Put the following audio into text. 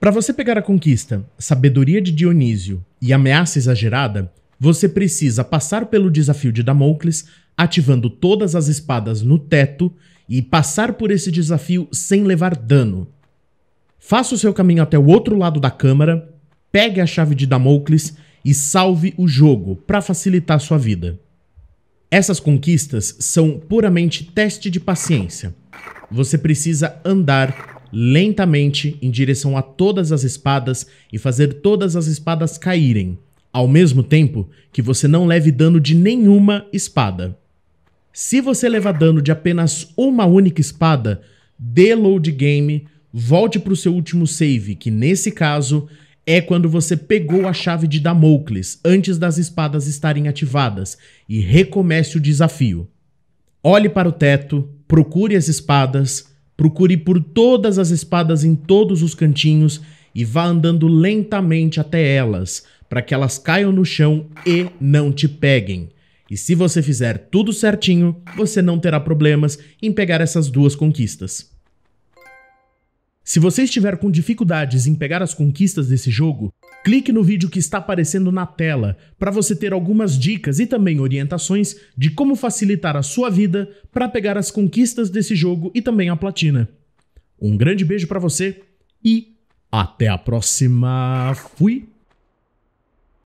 Para você pegar a conquista, sabedoria de Dionísio e ameaça exagerada, você precisa passar pelo desafio de Damocles, ativando todas as espadas no teto e passar por esse desafio sem levar dano. Faça o seu caminho até o outro lado da câmara, pegue a chave de Damocles e salve o jogo para facilitar sua vida. Essas conquistas são puramente teste de paciência. Você precisa andar lentamente em direção a todas as espadas e fazer todas as espadas caírem, ao mesmo tempo que você não leve dano de nenhuma espada. Se você levar dano de apenas uma única espada, dê load game, volte para o seu último save, que nesse caso é quando você pegou a chave de Damocles antes das espadas estarem ativadas e recomece o desafio. Olhe para o teto, procure as espadas, Procure por todas as espadas em todos os cantinhos e vá andando lentamente até elas, para que elas caiam no chão e não te peguem. E se você fizer tudo certinho, você não terá problemas em pegar essas duas conquistas. Se você estiver com dificuldades em pegar as conquistas desse jogo, Clique no vídeo que está aparecendo na tela para você ter algumas dicas e também orientações de como facilitar a sua vida para pegar as conquistas desse jogo e também a platina. Um grande beijo para você e até a próxima. Fui!